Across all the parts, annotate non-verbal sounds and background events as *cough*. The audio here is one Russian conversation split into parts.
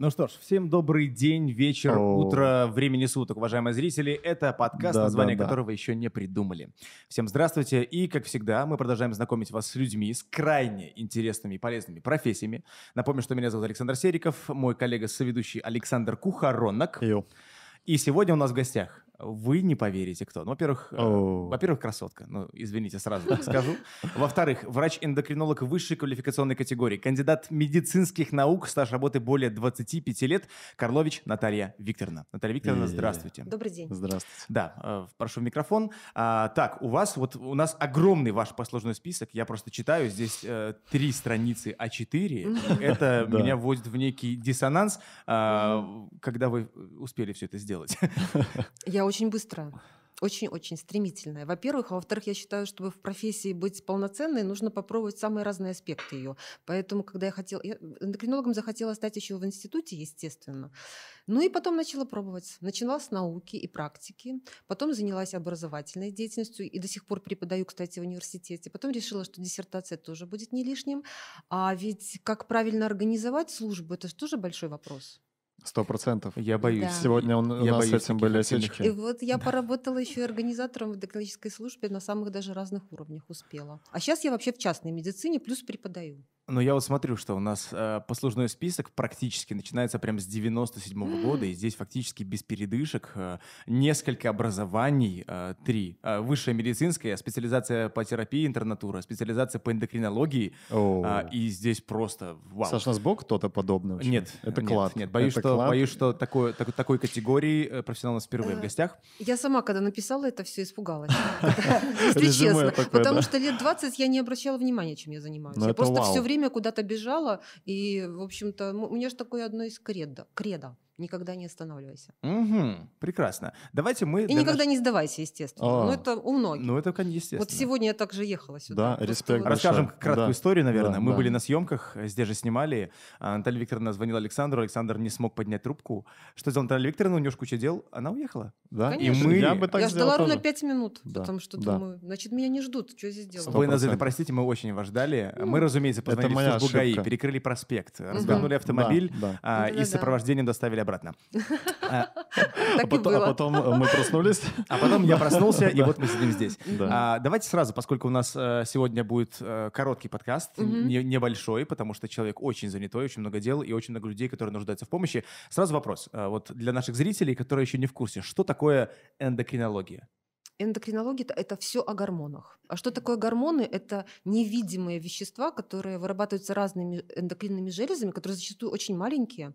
Ну что ж, всем добрый день, вечер, О. утро, времени суток, уважаемые зрители. Это подкаст, да, название да, да. которого еще не придумали. Всем здравствуйте. И, как всегда, мы продолжаем знакомить вас с людьми с крайне интересными и полезными профессиями. Напомню, что меня зовут Александр Сериков, мой коллега-соведущий Александр Кухаронок. Йо. И сегодня у нас в гостях вы не поверите, кто. Ну, во-первых, э, во-первых, красотка. Ну, извините, сразу так скажу. *laughs* Во-вторых, врач-эндокринолог высшей квалификационной категории, кандидат медицинских наук, стаж работы более 25 лет, Карлович Наталья Викторовна. Наталья Викторовна, здравствуйте. Добрый день. Здравствуйте. Да, э, прошу в микрофон. А, так, у вас, вот у нас огромный ваш послужной список. Я просто читаю, здесь э, три страницы А4. Это *laughs* меня вводит в некий диссонанс. А, когда вы успели все это сделать? Я очень быстрая. Очень-очень стремительная. Во-первых, а во-вторых, я считаю, чтобы в профессии быть полноценной, нужно попробовать самые разные аспекты ее. Поэтому, когда я хотела... Я эндокринологом захотела стать еще в институте, естественно. Ну и потом начала пробовать. Начала с науки и практики. Потом занялась образовательной деятельностью. И до сих пор преподаю, кстати, в университете. Потом решила, что диссертация тоже будет не лишним. А ведь как правильно организовать службу, это же тоже большой вопрос. Сто процентов. Я боюсь. Да. Сегодня он, у нас боюсь, с этим были осечки. И вот я да. поработала еще и организатором в деканической службе на самых даже разных уровнях успела. А сейчас я вообще в частной медицине, плюс преподаю. Но я вот смотрю, что у нас э, послужной список практически начинается прямо с 97 -го года, и здесь фактически без передышек э, несколько образований, э, три. Э, высшее медицинское, специализация по терапии интернатура, специализация по эндокринологии, э, и здесь просто вау. Саш, нас Бог кто-то подобный? Вообще? Нет. Это нет, клад. Нет, боюсь, это что, клад. боюсь что такой, так, такой категории э, профессионал у нас впервые в э, гостях. Я сама, когда написала это все, испугалась. *laughs* Если честно. Потому что лет 20 я не обращала внимания, чем я занимаюсь. Ну, я просто все время время куда-то бежала, и, в общем-то, у меня же такое одно из кредо. кредо никогда не останавливайся. Угу, прекрасно. Давайте мы... И никогда наш... не сдавайся, естественно. А, Но ну, это у многих. Ну, это, естественно. Вот сегодня я также ехала сюда. Да, респект. Расскажем краткую да. историю, наверное. Да, мы да. были на съемках, здесь же снимали. А, Наталья Викторовна звонила Александру, Александр не смог поднять трубку. Что сделала Наталья Викторовна? У нее куча дел, она уехала. Да, Конечно. и мы... Я, бы так я ждала ровно 5 минут, да. потому что да. думаю, значит, меня не ждут, что здесь делаю. Вы нас это простите, мы очень вас ждали. Ну, мы, разумеется, позвонили в службу ГАИ, перекрыли проспект, развернули автомобиль а, и с сопровождением доставили обратно. *laughs* А потом а э, мы проснулись. А потом я проснулся, и вот мы сидим здесь. А, давайте сразу, поскольку у нас э, сегодня будет э, короткий подкаст, небольшой, потому что человек очень занятой, очень много дел и очень много людей, которые нуждаются в помощи. Сразу вопрос. Вот для наших зрителей, которые еще не в курсе, что такое эндокринология? Эндокринология – это все о гормонах. А что такое гормоны? Это невидимые вещества, которые вырабатываются разными эндокринными железами, которые зачастую очень маленькие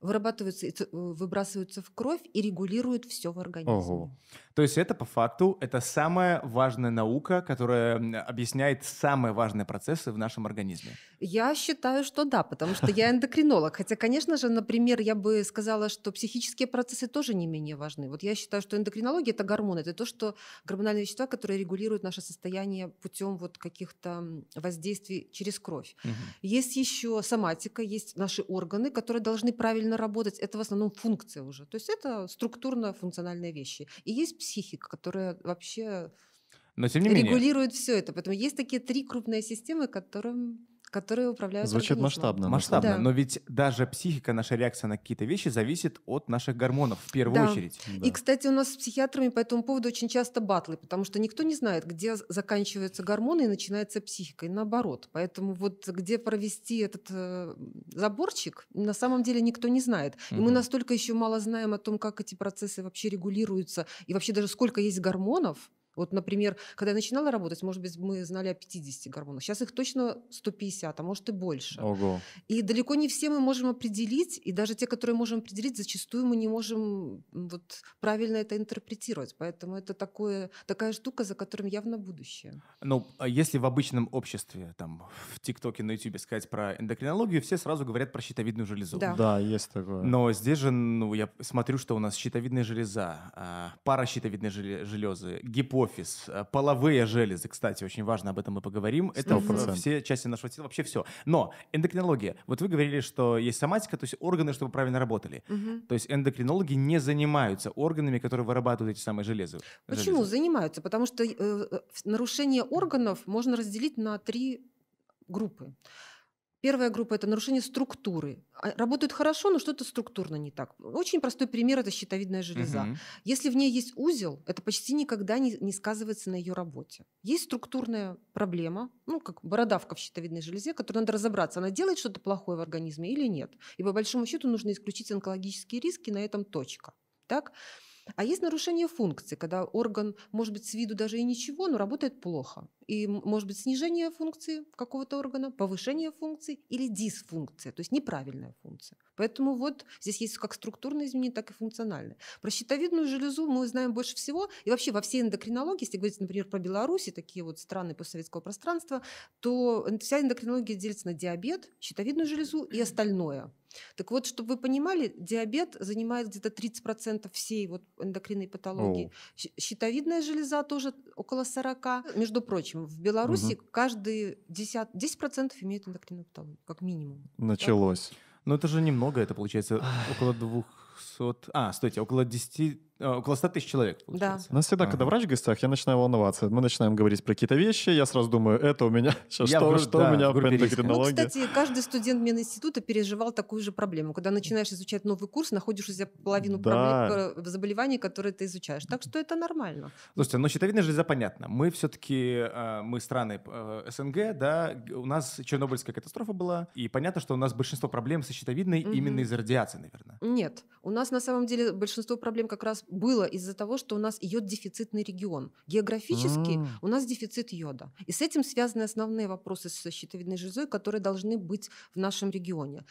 вырабатываются, э, выбрасываются в кровь и регулируют все в организме. Ого. То есть это по факту, это самая важная наука, которая объясняет самые важные процессы в нашем организме. Я считаю, что да, потому что я эндокринолог. Хотя, конечно же, например, я бы сказала, что психические процессы тоже не менее важны. Вот я считаю, что эндокринология – это гормоны, это то, что гормональные вещества, которые регулируют наше состояние путем вот каких-то воздействий через кровь. Угу. Есть еще соматика, есть наши органы, которые должны правильно работать. Это в основном функция уже. То есть это структурно-функциональные вещи. И есть психика, которая вообще Но, тем не регулирует менее. все это. Поэтому есть такие три крупные системы, которым которые управляют Звучит организмом. масштабно. Масштабно, да. но ведь даже психика, наша реакция на какие-то вещи зависит от наших гормонов в первую да. очередь. Да. И, кстати, у нас с психиатрами по этому поводу очень часто батлы, потому что никто не знает, где заканчиваются гормоны и начинается психика, и наоборот. Поэтому вот где провести этот э, заборчик, на самом деле никто не знает. И угу. мы настолько еще мало знаем о том, как эти процессы вообще регулируются, и вообще даже сколько есть гормонов, вот, например, когда я начинала работать, может быть, мы знали о 50 гормонах. Сейчас их точно 150, а может и больше. Ого. И далеко не все мы можем определить, и даже те, которые можем определить, зачастую мы не можем вот, правильно это интерпретировать. Поэтому это такое, такая штука, за которым явно будущее. Ну, а если в обычном обществе, там, в ТикТоке, на Ютубе сказать про эндокринологию, все сразу говорят про щитовидную железу. Да, да есть такое. Но здесь же, ну, я смотрю, что у нас щитовидная железа, а, пара щитовидной железы, гипофиз, офис, э, половые железы, кстати, очень важно, об этом мы поговорим. 100%. Это все части нашего тела, вообще все. Но эндокринология. Вот вы говорили, что есть соматика, то есть органы, чтобы правильно работали. Угу. То есть эндокринологи не занимаются органами, которые вырабатывают эти самые железы. Почему железы. занимаются? Потому что э, э нарушение органов можно разделить на три группы. Первая группа – это нарушение структуры. А, работают хорошо, но что-то структурно не так. Очень простой пример – это щитовидная железа. Угу. Если в ней есть узел, это почти никогда не, не сказывается на ее работе. Есть структурная проблема, ну, как бородавка в щитовидной железе, которую надо разобраться, она делает что-то плохое в организме или нет. И по большому счету нужно исключить онкологические риски, на этом точка. Так? А есть нарушение функции, когда орган, может быть, с виду даже и ничего, но работает плохо. И может быть снижение функции какого-то органа, повышение функции или дисфункция, то есть неправильная функция. Поэтому вот здесь есть как структурные изменения, так и функциональные. Про щитовидную железу мы знаем больше всего. И вообще во всей эндокринологии, если говорить, например, про Беларусь и такие вот страны постсоветского пространства, то вся эндокринология делится на диабет, щитовидную железу и остальное. Так вот, чтобы вы понимали, диабет занимает где-то 30% всей вот эндокринной патологии. О. Щитовидная железа тоже около 40. Между прочим, в Беларуси угу. каждый 10, 10% имеют эндокринную патологию, как минимум. Началось. Да? Но это же немного, это получается около 200... А, стойте, около 10 Э, около 100 тысяч человек, получается. Да. У нас всегда, а. когда врач в гостях, я начинаю волноваться. Мы начинаем говорить про какие-то вещи, я сразу думаю, это у меня, сейчас, *laughs* что, в, что да, у меня в ну, эндокринологии. Ну, кстати, каждый студент мединститута переживал такую же проблему. Когда начинаешь изучать новый курс, находишь у себя половину да. проблем, э, заболеваний, которые ты изучаешь. Так что это нормально. Слушайте, но ну, щитовидная железа понятно. Мы все-таки, э, мы страны СНГ, да, у нас Чернобыльская катастрофа была, и понятно, что у нас большинство проблем со щитовидной угу. именно из за радиации, наверное. Нет, у нас на самом деле большинство проблем как раз было из-за того, что у нас йод дефицитный регион. Географически mm. у нас дефицит йода. И с этим связаны основные вопросы со щитовидной железой, которые должны быть в нашем регионе.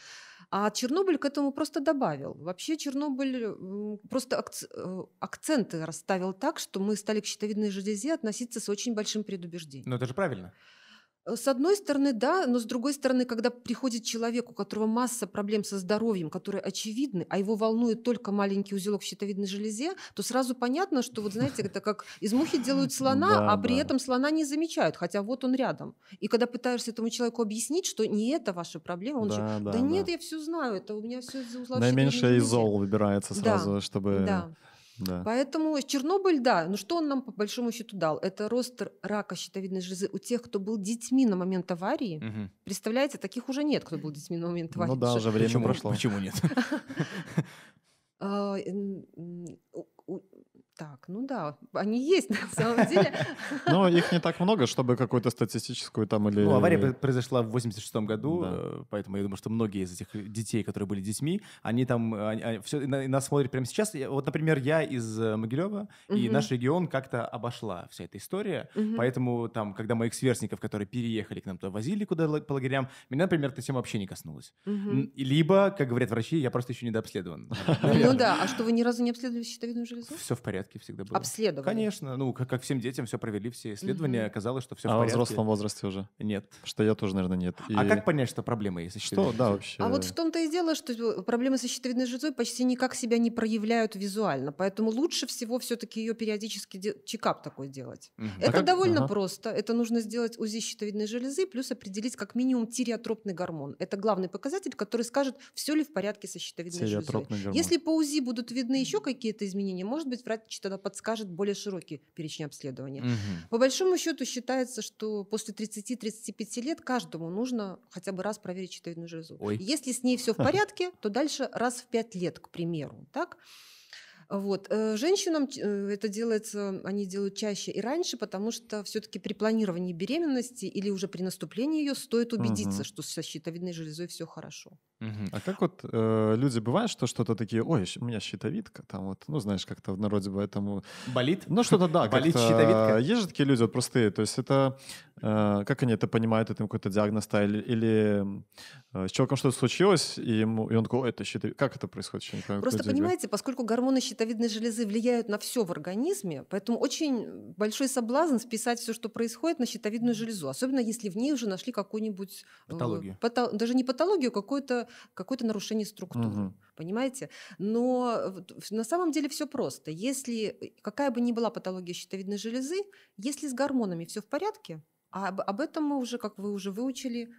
А Чернобыль к этому просто добавил. Вообще Чернобыль просто э, акценты расставил так, что мы стали к щитовидной железе относиться с очень большим предубеждением. Но ну, это же правильно. Э, с одной стороны, да, но с другой стороны, когда приходит человек, у которого масса проблем со здоровьем, которые очевидны, а его волнует только маленький узелок в щитовидной железе, то сразу понятно, что, вот знаете, это как из мухи делают слона, да, а при да. этом слона не замечают, хотя вот он рядом. И когда пытаешься этому человеку объяснить, что не это ваша проблема, он да, же, да, да нет, я все знаю, это у меня все из-за узла Наименьшее из выбирается сразу, да, чтобы... Да. Да. Поэтому Чернобыль, да, ну что он нам по большому счету дал? Это рост рака щитовидной железы у тех, кто был детьми на момент аварии. Угу. Представляете, таких уже нет, кто был детьми на момент ну аварии. Ну да, уже время прошло. Почему нет? *laughs* А, так, ну да, они есть *laughs* на самом деле. *laughs* Но их не так много, чтобы какую-то статистическую там или... Ну, авария произошла в 86 году, да. Э, поэтому я думаю, что многие из этих детей, которые были детьми, они там, они, они, все, нас смотрят прямо сейчас. Вот, например, я из э, Могилева, угу. и наш регион как-то обошла вся эта история, угу. поэтому там, когда моих сверстников, которые переехали к нам туда, возили куда по лагерям, меня, например, эта тема вообще не коснулась. Угу. Либо, как говорят врачи, я просто еще недообследован. *laughs* Ну да, а что, вы ни разу не обследовали щитовидную железу? Все в порядке порядке всегда было. Обследовали? Конечно. Ну, как, как всем детям все провели, все исследования, угу. оказалось, что все а в порядке. А в взрослом возрасте уже? Нет. Что я тоже, наверное, нет. А и... А как понять, что проблема есть Что, да, вообще. А вот в том-то и дело, что э, проблемы со щитовидной железой почти никак себя не проявляют визуально, поэтому лучше всего все-таки ее периодически де... чекап такой делать. Угу. Это а как... довольно ага. просто. Это нужно сделать УЗИ щитовидной железы, плюс определить как минимум тиреотропный гормон. Это главный показатель, который скажет, все ли в порядке со щитовидной железой. Гормон. Если по УЗИ будут видны еще какие-то изменения, может быть, врач врач тогда подскажет более широкий перечень обследования. Угу. По большому счету считается, что после 30-35 лет каждому нужно хотя бы раз проверить щитовидную железу. Ой. Если с ней все в порядке, то дальше раз в 5 лет, к примеру. Так? Вот. Э, женщинам э, это делается, они делают чаще и раньше, потому что все-таки при планировании беременности или уже при наступлении ее стоит убедиться, угу. что со щитовидной железой все хорошо. Угу. А как вот э, люди бывают, что что-то такие, ой, у меня щитовидка, там вот, ну знаешь, как-то в народе поэтому Болит? Ну что-то да, Болит щитовидка? Есть же такие люди вот простые, то есть это, э, как они это понимают, это им какой-то диагноз ставили, или э, с человеком что-то случилось, и, ему, и он такой, ой, это щитовидка, как это происходит? Просто понимаете, поскольку гормоны щитовидки щитовидной железы влияют на все в организме, поэтому очень большой соблазн списать все, что происходит, на щитовидную железу, особенно если в ней уже нашли какую-нибудь э, патологию. Пато, даже не патологию, а какое-то какое нарушение структуры. Угу. Понимаете? Но на самом деле все просто. Если э, какая бы ни была патология щитовидной железы, если с гормонами все в порядке, а об, об этом мы уже, как вы уже выучили,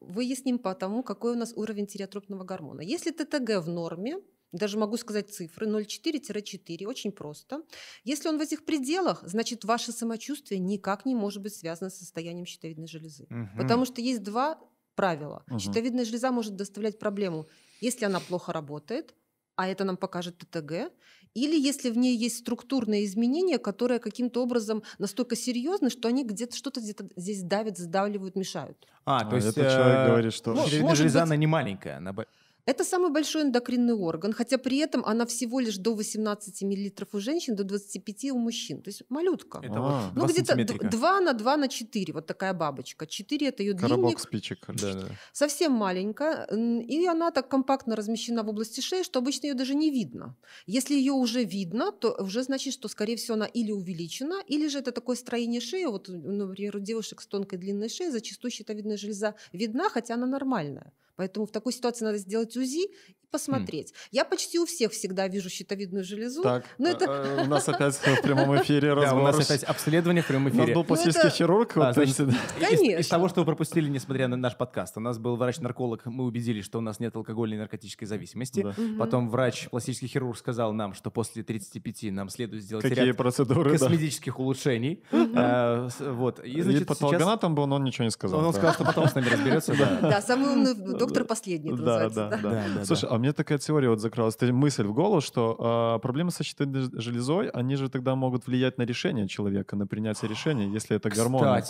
выясним по тому, какой у нас уровень тиреотропного гормона. Если ТТГ в норме, даже могу сказать цифры, 0,4-4, очень просто. Если он в этих пределах, значит, ваше самочувствие никак не может быть связано с состоянием щитовидной железы. Угу. Потому что есть два правила. Угу. Щитовидная железа может доставлять проблему, если она плохо работает, а это нам покажет ТТГ, или если в ней есть структурные изменения, которые каким-то образом настолько серьезны, что они где-то что-то где-то здесь давят, сдавливают, мешают. А, а то а, есть этот человек э, говорит, что ну, железа, она не маленькая, она большая. Это самый большой эндокринный орган, хотя при этом она всего лишь до 18 мл у женщин, до 25 у мужчин. То есть малютка. Это вот а. ну, где-то 2 на 2 на 4, вот такая бабочка. 4 это ее Коробок длинник. спичек. Да, да. Совсем маленькая. И она так компактно размещена в области шеи, что обычно ее даже не видно. Если ее уже видно, то уже значит, что, скорее всего, она или увеличена, или же это такое строение шеи. Вот, например, у девушек с тонкой длинной шеей зачастую щитовидная железа видна, хотя она нормальная. Поэтому в такой ситуации надо сделать УЗИ посмотреть. Хм. Я почти у всех всегда вижу щитовидную железу. Так, но это... Э, у нас опять в прямом эфире разговор. *laughs* Да, у нас опять обследование в прямом эфире. У нас был пластический хирург. Конечно. Из того, что вы пропустили, несмотря на наш подкаст, у нас был врач-нарколог, мы убедились, что у нас нет алкогольной и наркотической зависимости. Потом врач, пластический хирург сказал нам, что после 35 нам следует сделать ряд косметических улучшений. Э, вот. И, значит, сейчас там был, но он ничего не сказал. Он сказал, что потом с нами разберется. Да, самый умный доктор последний, называется. Да, да, да. Слушай, а а мне такая теория вот закралась, мысль в голову, что э, проблемы со щитовидной железой, они же тогда могут влиять на решение человека, на принятие решения, если это Кстати. гормоны.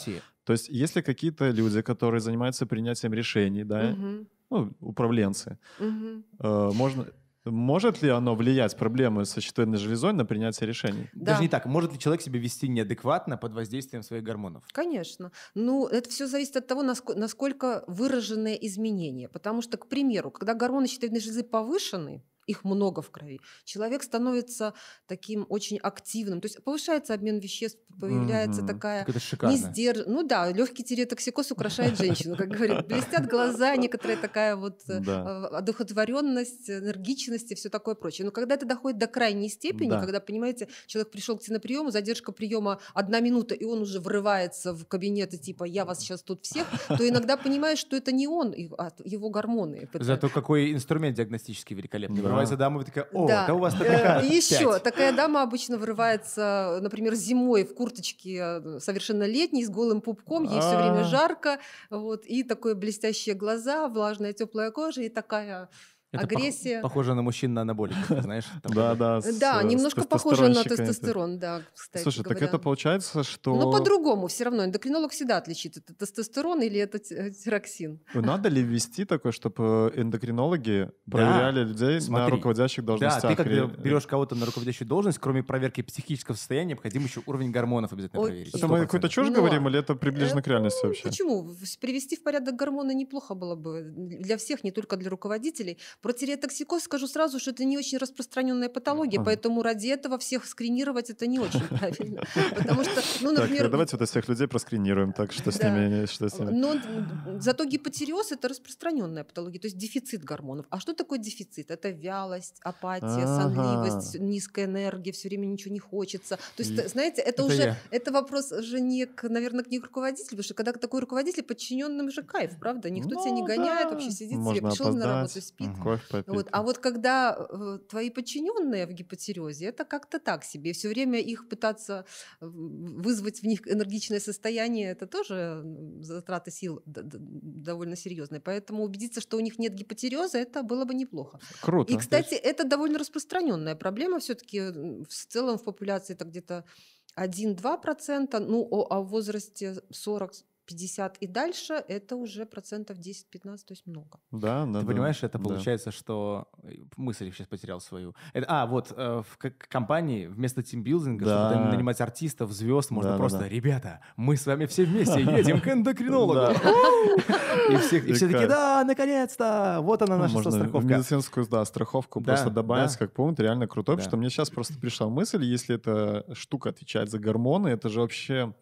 То есть если какие-то люди, которые занимаются принятием решений, да, угу. ну, управленцы, угу. э, можно может ли оно влиять, проблемы со щитовидной железой, на принятие решений? Да. Даже не так. Может ли человек себя вести неадекватно под воздействием своих гормонов? Конечно. Ну, это все зависит от того, насколько выраженное изменение. Потому что, к примеру, когда гормоны щитовидной железы повышены, их много в крови. Человек становится таким очень активным, то есть повышается обмен веществ, появляется mm-hmm. такая так это нездерж... Ну да, легкий тиреотоксикоз украшает *laughs* женщину, как говорят. Блестят глаза, некоторая такая вот э, да. А, одухотворенность, энергичность и все такое прочее. Но когда это доходит до крайней степени, когда, понимаете, человек пришел к тебе на прием, задержка приема одна минута, и он уже врывается в кабинет и типа «я вас сейчас тут всех», то иногда понимаешь, что это не он, а его гормоны. Зато какой инструмент диагностический великолепный вырывается дама, и такая, о, да, да у вас э, такая еще, такая дама обычно вырывается, например, зимой в курточке э, совершеннолетней, с голым пупком, ей все время а. жарко, вот, и такое блестящие глаза, влажная теплая кожа, и такая это агрессия. похоже на мужчин на анаболик, знаешь? да, да. Э, да, немножко похоже на тестостерон, да, кстати Слушай, так это получается, что... Но ну, по-другому все равно. Эндокринолог всегда отличит, это тестостерон или это э, тироксин. Надо ли ввести такое, чтобы э, эндокринологи проверяли людей на руководящих должностях? Да, ты когда берешь кого-то на руководящую должность, кроме проверки психического состояния, необходим еще уровень гормонов обязательно проверить. Это мы какую-то чушь ну, говорим или это приближено к реальности ну, вообще? Почему? Привести в порядок гормоны неплохо было бы для всех, не только для руководителей. Про тиреотоксикоз скажу сразу, что это не очень распространенная патология, поэтому ради этого всех скринировать это не очень правильно. *laughs* Потому что, ну, например... Давайте вот всех людей проскринируем, так что с ними... что с ними. Но зато гипотиреоз это распространенная патология, то есть дефицит гормонов. А что такое дефицит? Это вялость, апатия, сонливость, низкая энергия, все время ничего не хочется. То есть, знаете, это уже... Это вопрос уже не, наверное, не к руководителю, потому что когда такой руководитель, подчиненным же кайф, правда? Никто тебя не ну гоняет, вообще сидит себе, пришел на работу, спит, Кровь попить. Вот. А вот когда э, твои подчиненные в гипотерезе, это как-то так себе. Все время их пытаться э, вызвать в них энергичное состояние, это тоже затраты сил довольно серьезные. Поэтому убедиться, что у них нет гипотереза, это было бы неплохо. Круто. И, кстати, есть... это довольно распространенная проблема все-таки в целом в популяции это где-то 1-2%, ну, а в возрасте 40 50 и дальше это уже процентов 10-15, то есть много. Да, да. Ты да, понимаешь, это да. получается, что э, мысль сейчас потерял свою. Это, а, вот э, в компании вместо тимбилдинга, да. чтобы нанимать артистов, звезд, можно да, просто, да, да. ребята, мы с вами все вместе едем к эндокринологу. *laughs* И все таки да, наконец-то, вот она ну, наша страховка. Медицинскую, страховку просто добавить как пункт, реально крутой, потому что мне сейчас просто пришла мысль, если эта штука отвечает за гормоны, это же вообще...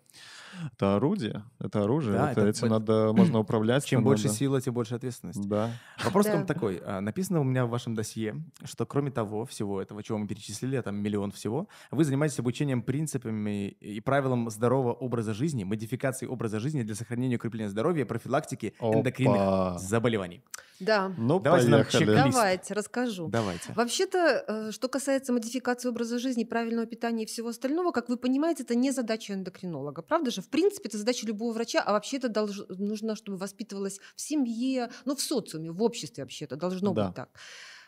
Это орудие, это оружие, да, это, это этим надо, можно управлять. Чем больше надо... сила, тем больше ответственность. Да. Вопрос там такой. А, написано у меня в вашем досье, что кроме того всего этого, чего мы перечислили, а там миллион всего, вы занимаетесь обучением принципами и правилам здорового образа жизни, модификации образа жизни для сохранения укрепления здоровья, профилактики Опа. эндокринных заболеваний. Да. Ну, Давайте поехали. Нам Давайте, расскажу. Давайте. Вообще-то, э, что касается модификации образа жизни, правильного питания и всего остального, как вы понимаете, это не задача эндокринолога. Правда же? в принципе, это задача любого врача, а вообще это должно, нужно, чтобы воспитывалось в семье, ну, в социуме, в обществе вообще это должно да. быть так.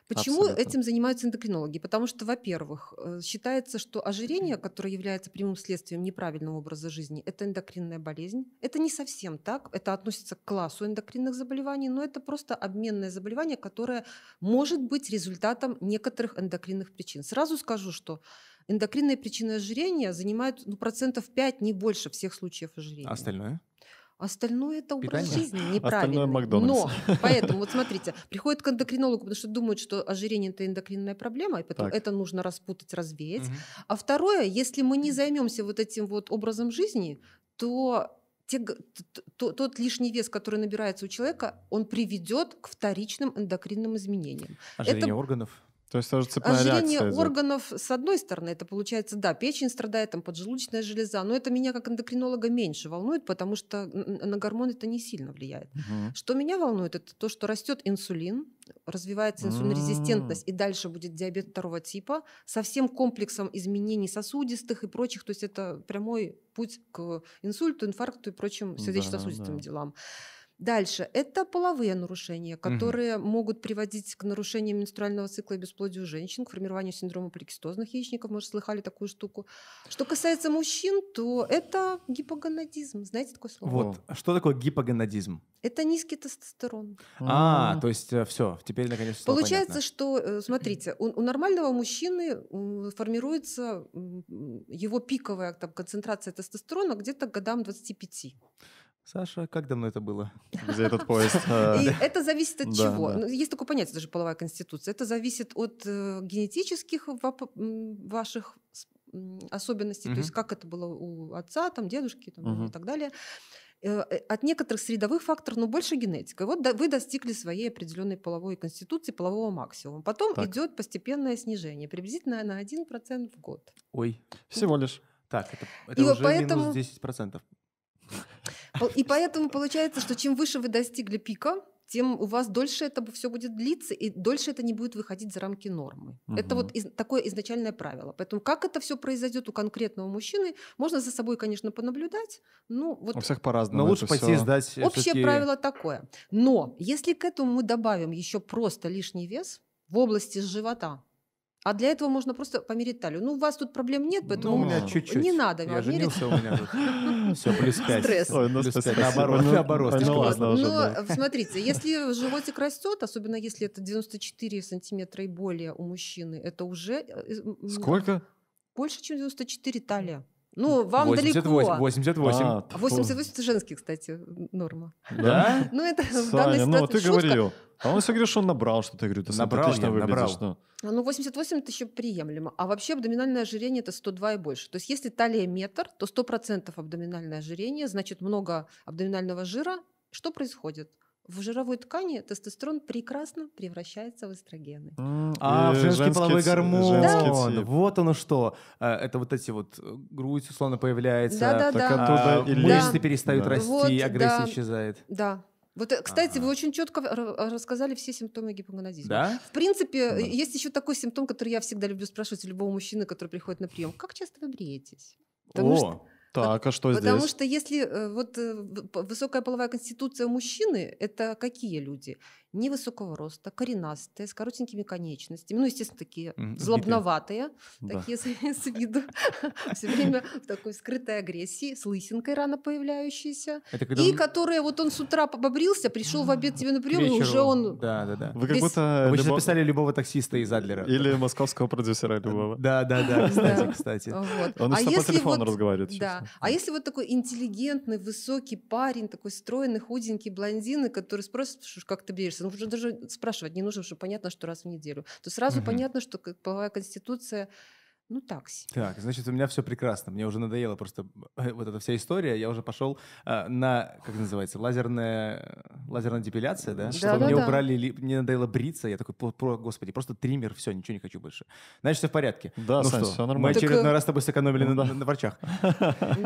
Почему Абсолютно. этим занимаются эндокринологи? Потому что, во-первых, э, считается, что ожирение, которое является прямым следствием неправильного образа жизни, это эндокринная болезнь. Это не совсем так. Это относится к классу эндокринных заболеваний, но это просто обменное заболевание, которое может быть результатом некоторых эндокринных причин. Сразу скажу, что Эндокринные причины ожирения занимают ну, процентов 5, не больше всех случаев ожирения. А остальное? Остальное это образ Питание. жизни неправильно. Остальное Макдональдс. Но, поэтому, вот смотрите, приходит к эндокринологу, потому что думают, что ожирение – это эндокринная проблема, и поэтому так. это нужно распутать, развеять. Угу. А второе, если мы не займемся вот этим вот образом жизни, то те, то, тот лишний вес, который набирается у человека, он приведет к вторичным эндокринным изменениям. Ожирение это... органов? То есть тоже цепная Ожирение реакция органов, с одной стороны, это получается, да, печень страдает, там поджелудочная железа, но это меня как эндокринолога меньше волнует, потому что на гормоны это не сильно влияет. Угу. Что меня волнует, это то, что растет инсулин, развивается инсулинорезистентность, mm. и дальше будет диабет второго типа со всем комплексом изменений сосудистых и прочих, то есть это прямой путь к инсульту, инфаркту и прочим сердечно-сосудистым да, да. делам. Дальше. Это половые нарушения, которые угу. могут приводить к нарушениям менструального цикла и бесплодию женщин, к формированию синдрома поликистозных яичников. Может, слыхали такую штуку. Что касается мужчин, то это гипогонадизм. Знаете такое слово? Вот. Что такое гипогонадизм? Это низкий тестостерон. А, а, -а. то есть э, все, теперь наконец стало Получается, понятно. что, э, смотрите, у, у нормального мужчины формируется его пиковая там, концентрация тестостерона где-то к годам 25. Саша, как давно это было? *laughs* За этот поезд. *laughs* А, это зависит от чего? Ну, есть такое понятие даже половая конституция. Это зависит от э, генетических ваших особенностей, то есть как это было у отца, там, дедушки и так далее э, э, от некоторых средовых факторов, но больше генетика. вот вы достигли своей определенной половой конституции, полового максимума. Потом так. идет постепенное снижение, приблизительно на 1% в год. Ой. Всего лишь. Так, это, это уже поэтому... минус 10%. И поэтому получается, что чем выше вы достигли пика, тем у вас дольше это все будет длиться, и дольше это не будет выходить за рамки нормы. Угу. Это вот из, такое изначальное правило. Поэтому как это все произойдет у конкретного мужчины, можно за собой, конечно, понаблюдать. Ну, вот у всех по-разному. Но лучше пойти все... сдать. Общее все правило такое. Но если к этому мы добавим еще просто лишний вес в области живота, а для этого можно просто померить талию. Ну, у вас тут проблем нет, ну, поэтому ну, у меня чуть-чуть. не надо Я женился, у меня *laughs* все, плюс пять. Стресс. Ой, ну, плюс пять. Наоборот, наоборот. Ну, ладно, Но э, смотрите, если животик растет, особенно если это 94 сантиметра и более у мужчины, это уже... Э, э, Сколько? Больше, чем 94 талия. Ну, вам 88, далеко. 88. А, 88 это женский, кстати, норма. Да? *laughs* Ну, это в данной ну, ситуации ну, ты говорил. А он все говорит, что он набрал что-то. Я говорю, ты набрал, что. набрал. Ну. А, ну, 88 это еще приемлемо. А вообще абдоминальное ожирение это 102 и больше. То есть если талия метр, то 100% абдоминальное ожирение, значит много абдоминального жира. Что происходит? В жировой ткани тестостерон прекрасно превращается в эстрогены. Э, а, в женский, женский половой гормон. Женский да. Вот оно что. Э, это вот эти вот э, грудь условно появляется. Да, да, да. А, мышцы перестают расти, агрессия исчезает. Да. Вот, кстати, А-а-а. вы очень четко рассказали все симптомы гипогонадизма. Да? В принципе, да. есть еще такой симптом, который я всегда люблю спрашивать у любого мужчины, который приходит на прием. Как часто вы бреетесь? Потому О. что так, а что Потому что если э, вот э, высокая половая конституция мужчины, это какие люди? невысокого роста, коренастые, с коротенькими конечностями, ну, естественно, такие злобноватые, такие *laughs* с, виду, *laughs* все время в такой скрытой агрессии, с лысинкой рано появляющейся, и которые вот он с утра побобрился, пришел в обед тебе на прием, и уже он... Да, да, да. Вы как будто... Вы записали любого таксиста из Адлера. Или московского продюсера любого. Э, да, да, да, кстати, кстати. Он а если по телефону вот, разговаривает. Да. А если вот такой интеллигентный, высокий парень, такой стройный, худенький, блондин, который спросит, как ты берешь курсе, ну уже даже спрашивать не нужно, чтобы понятно, что раз в неделю, то сразу угу. понятно, что половая конституция ну так себе. Так, значит, у меня все прекрасно. Мне уже надоело просто э, вот эта вся история. Я уже пошел э, а, на, как называется, лазерная, лазерная депиляция, да? да Чтобы да, мне да. убрали, мне надоело бриться. Я такой, про, господи, просто триммер, все, ничего не хочу больше. Значит, все в порядке. Да, ну Сань, что, все нормально. Мы очередной так, э, раз с тобой сэкономили ну на, на, на врачах. *laughs*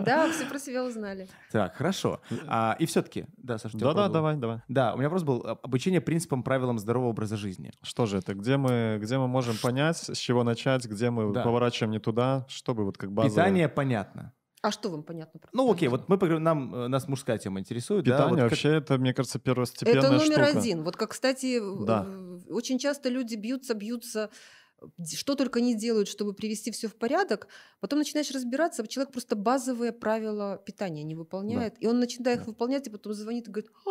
Да, все про себя узнали. Так, хорошо. А, и все-таки, да, Саша, Да, да, давай, давай. Да, у меня вопрос был а, обучение принципам, правилам здорового образа жизни. Что же это? Где мы, где мы можем понять, с чего начать, где мы поворачиваем чем не туда, чтобы вот как базовое... Питание понятно. А что вам понятно? Ну, окей, вот мы поговорим, нам, э, нас мужская тема интересует. Питание да, вот вообще, как... это, мне кажется, первостепенная Это номер штука. один. Вот как, кстати, э, да. Э, очень часто люди бьются, бьются, что только не делают, чтобы привести все в порядок. Потом начинаешь разбираться, человек просто базовые правила питания не выполняет. Да. И он начинает да. их выполнять, и потом звонит и говорит, а,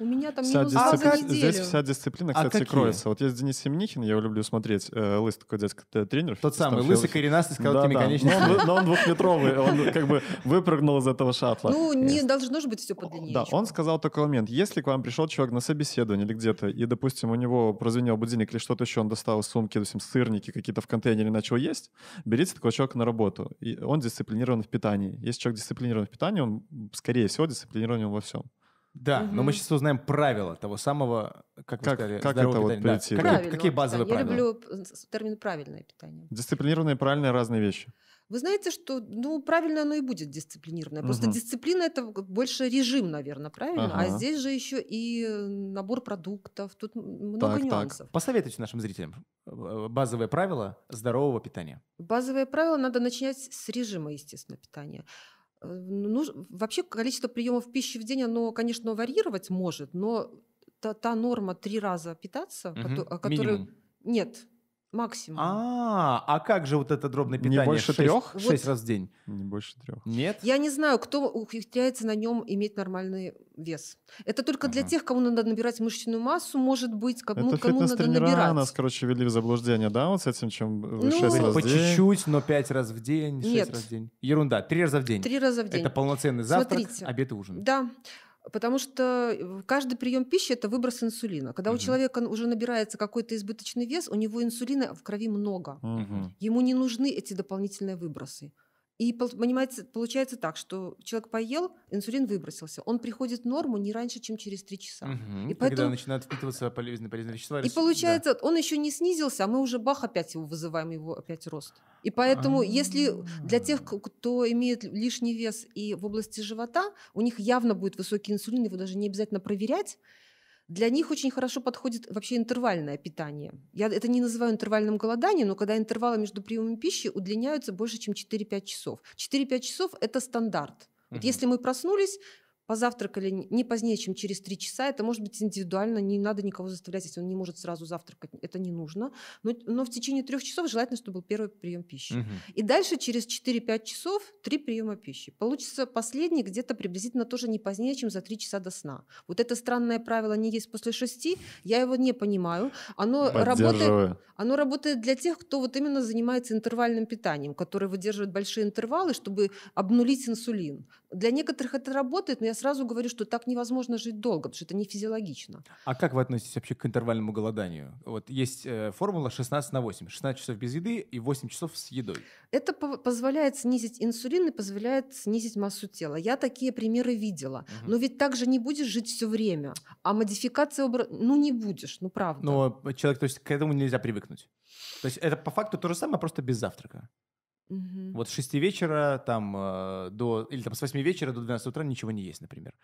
у меня там вся минус дисципли... за неделю. Здесь вся дисциплина, а кстати, а кроется. Вот есть Денис Семенихин, я его люблю смотреть. Э, лысый такой дядька э, тренер. Тот самый, там, лысый, коренастый, сказал да, тебе да. конечно. Но он, но он двухметровый, он как бы выпрыгнул из этого шатла. Ну, не yes. должно же быть все по Да, он сказал такой момент. Если к вам пришел человек на собеседование или где-то, и, допустим, у него прозвенел будильник или что-то еще, он достал из сумки, допустим, сырники какие-то в контейнере начал есть, берите такого человека на работу. И он дисциплинирован в питании. Если человек дисциплинирован в питании, он, скорее всего, дисциплинирован во всем. Да, угу. но мы сейчас узнаем правила того самого, как, как вы сказали, как это вот прийти. перейти? Да. Как, какие базовые правила? Я люблю термин «правильное питание». Дисциплинированные правильное разные вещи. Вы знаете, что ну, правильно оно и будет дисциплинированное. Угу. Просто дисциплина – это больше режим, наверное, правильно? А ага. А здесь же еще и э, набор продуктов, тут много так, нюансов. Так. Посоветуйте нашим зрителям э, э, базовые правила здорового питания. Базовые правила надо начинать с режима, естественно, питания. Э, ну, вообще количество приемов пищи в день, оно, конечно, варьировать может, но та, та норма три раза питаться, угу, которую... Минимум. Нет, Максимум. А, а как же вот это дробное питание? Не больше трех? Шесть раз в день. Не больше трех. Нет? Я не знаю, кто ухитряется на нем иметь нормальный вес. Это только для тех, кому надо набирать мышечную массу, может быть, как, ну, кому надо набирать. Это нас, короче, вели в заблуждение, да, вот с этим, чем ну, 6 раз По чуть-чуть, но пять раз в день, шесть раз в день. Ерунда, Три раза в день. Три раза в день. Это полноценный завтрак, обед и ужин. Да. Потому что э, каждый прием пищи это выброс инсулина. Когда угу. у человека уже набирается какой-то избыточный вес, у него инсулина в крови много. Угу. Ему не нужны эти дополнительные выбросы. И понимаете, получается так, что человек поел, инсулин выбросился. Он приходит в норму не раньше, чем через 3 часа. Угу, и поэтому... Когда начинают впитываться полезные, полезные вещества. И получается, да. он еще не снизился, а мы уже бах, опять его вызываем, его опять рост. И поэтому, А-а-а. если для тех, а. кто имеет лишний вес и в области живота, у них явно будет высокий инсулин, его даже не обязательно проверять. Для них очень хорошо подходит вообще интервальное питание. Я это не называю интервальным голоданием, но когда интервалы между приемами пищи удлиняются больше, чем 4-5 часов. 4-5 часов – это стандарт. Вот угу. если мы проснулись, позавтракали не позднее, чем через три часа. Это может быть индивидуально, не надо никого заставлять, если он не может сразу завтракать, это не нужно. Но, но в течение трех часов желательно, чтобы был первый прием пищи. Угу. И дальше через 4-5 часов три приема пищи. Получится последний где-то приблизительно тоже не позднее, чем за три часа до сна. Вот это странное правило не есть после шести, я его не понимаю. Оно работает, оно работает для тех, кто вот именно занимается интервальным питанием, который выдерживает большие интервалы, чтобы обнулить инсулин. Для некоторых это работает, но я сразу говорю, что так невозможно жить долго, потому что это не физиологично. А как вы относитесь вообще к интервальному голоданию? Вот есть э, формула 16 на 8. 16 часов без еды и 8 часов с едой. Это по- позволяет снизить инсулин и позволяет снизить массу тела. Я такие примеры видела. Угу. Но ведь так же не будешь жить все время. А модификация образа... Ну, не будешь, ну, правда. Но человек, то есть к этому нельзя привыкнуть. То есть это по факту то же самое, а просто без завтрака. Угу. Вот с 6 вечера там э, до... Или там с 8 вечера до 12 утра ничего не есть, например.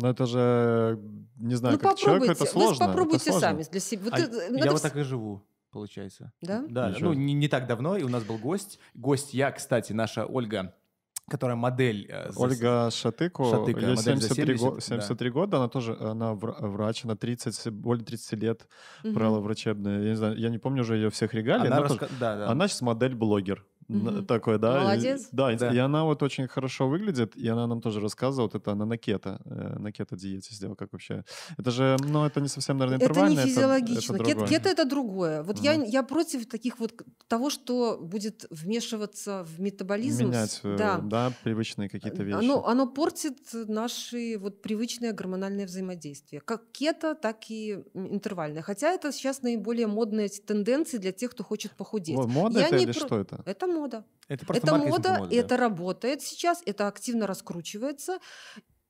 Но ну, это же, не знаю, ну, как человек, это сложно. Вы попробуйте сложно. сами для себя. Вот а это, э, ну, я вот так и живу, получается. Да? Да, Ничего. ну не, не так давно, и у нас был гость. Гость я, кстати, наша Ольга которая модель... Э, Ольга за... Шатыко, Шатыко ей 73, го... 73 да. года, она тоже она врач, она 30, более 30 лет угу. брала врачебные. Я не, знаю, я не помню уже ее всех регалий. Она, она, раска... тоже... да, да. она сейчас модель-блогер mm такой, да. Молодец. И, да, да, и она вот очень хорошо выглядит, и она нам тоже рассказывала, вот это она на кето, э, на кето-диете сделала, как вообще. Это же, ну, это не совсем, наверное, интервально. Это не физиологично. Это, это кето, это другое. Вот mm я, я против таких вот, того, что будет вмешиваться в метаболизм. Менять, э, да, да привычные какие-то э, вещи. Оно, оно портит наши вот привычные гормональные взаимодействия. Как кето, так и интервальное. Хотя это сейчас наиболее модные тенденции для тех, кто хочет похудеть. Вот, мода я это не или про... что это? Это мода. Это, просто это мода, моды, это работает сейчас, это активно раскручивается.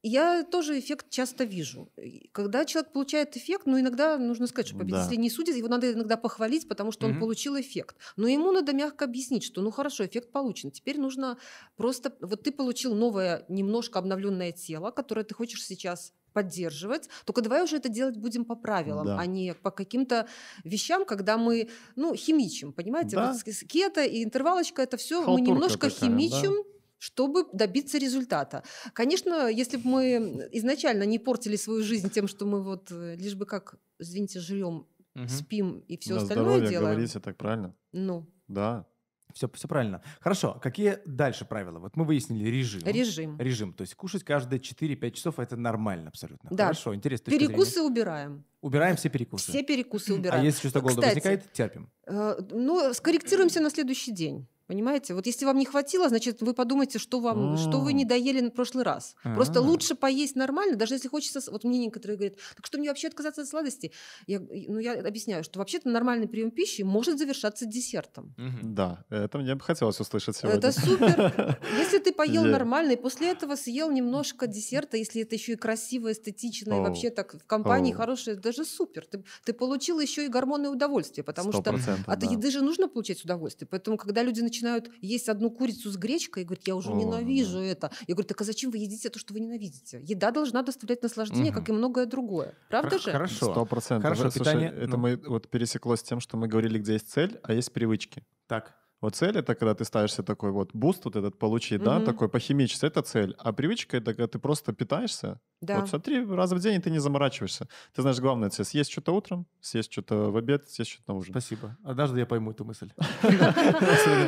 Я тоже эффект часто вижу. Когда человек получает эффект, ну иногда нужно сказать, что победителя да. не судят, его надо иногда похвалить, потому что mm он получил эффект. Но ему надо мягко объяснить, что ну хорошо, эффект получен. Теперь нужно просто... Вот ты получил новое, немножко обновленное тело, которое ты хочешь сейчас поддерживать, только давай уже это делать будем по правилам, да. а не по каким-то вещам, когда мы, ну, химичим, понимаете? Да. Вот кета и интервалочка, это все мы немножко такая, химичим, да? чтобы добиться результата. Конечно, если бы мы изначально не портили свою жизнь тем, что мы вот э, лишь бы как, извините, жрем, угу. спим и все да, остальное здоровье, делаем. Говорите так правильно. Ну. Да. Все, все правильно. Хорошо. А какие дальше правила? Вот мы выяснили режим. Режим. Режим. То есть кушать каждые 4-5 часов это нормально абсолютно. Да. Хорошо, интересно. Перекусы зрения. убираем. Убираем все перекусы. Все перекусы а убираем. А если что-то голода Кстати, возникает, терпим. Э, ну, скорректируемся на следующий день. Понимаете? Вот если вам не хватило, значит, вы подумайте, что вам, О. что вы не доели на прошлый раз. А-а-а. Просто а. лучше поесть нормально, даже если хочется. Вот мне некоторые говорят, так что мне вообще отказаться от сладостей? Я, ну, я объясняю, что вообще-то нормальный прием пищи может завершаться десертом. Да, это мне бы хотелось услышать сегодня. Это супер. Если ты поел нормально, и после этого съел немножко десерта, если это еще и красиво, эстетично, и вообще так в компании хорошее, даже супер. Ты, получил еще и гормонное удовольствие, потому что от еды же нужно получать удовольствие. Поэтому, когда люди начинают начинают есть одну курицу с гречкой, и говорят, я уже О, ненавижу да. это. Я говорю, так а зачем вы едите то, что вы ненавидите? Еда должна доставлять наслаждение, угу. как и многое другое. Правда Хор- же? Хорошо. Сто процентов. Хорошо, Слушай, питание... это ну... мы вот пересеклось с тем, что мы говорили, где есть цель, а есть привычки. Так. Вот цель — это когда ты ставишься такой вот буст вот этот получить, mm-hmm. да, такой похимически, это цель. А привычка — это когда ты просто питаешься. Да. Вот смотри, раз в день и ты не заморачиваешься. Ты знаешь, главное — это съесть что-то утром, съесть что-то в обед, съесть что-то на ужин. Спасибо. Однажды я пойму эту мысль. *laughs*